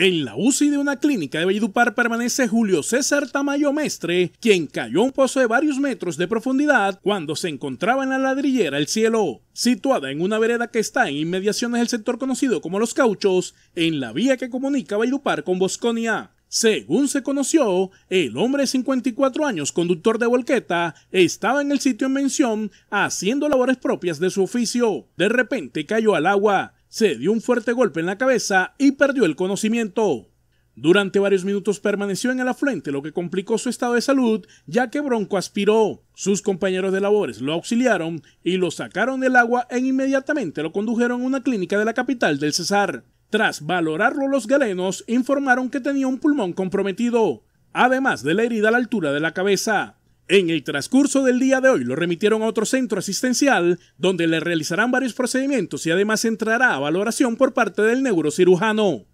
En la UCI de una clínica de Valledupar permanece Julio César Tamayo Mestre, quien cayó un pozo de varios metros de profundidad cuando se encontraba en la ladrillera El Cielo, situada en una vereda que está en inmediaciones del sector conocido como Los Cauchos, en la vía que comunica Valledupar con Bosconia. Según se conoció, el hombre de 54 años, conductor de volqueta, estaba en el sitio en mención haciendo labores propias de su oficio. De repente cayó al agua se dio un fuerte golpe en la cabeza y perdió el conocimiento. Durante varios minutos permaneció en el afluente, lo que complicó su estado de salud, ya que Bronco aspiró. Sus compañeros de labores lo auxiliaron y lo sacaron del agua e inmediatamente lo condujeron a una clínica de la capital del Cesar. Tras valorarlo, los galenos informaron que tenía un pulmón comprometido, además de la herida a la altura de la cabeza. En el transcurso del día de hoy lo remitieron a otro centro asistencial donde le realizarán varios procedimientos y además entrará a valoración por parte del neurocirujano.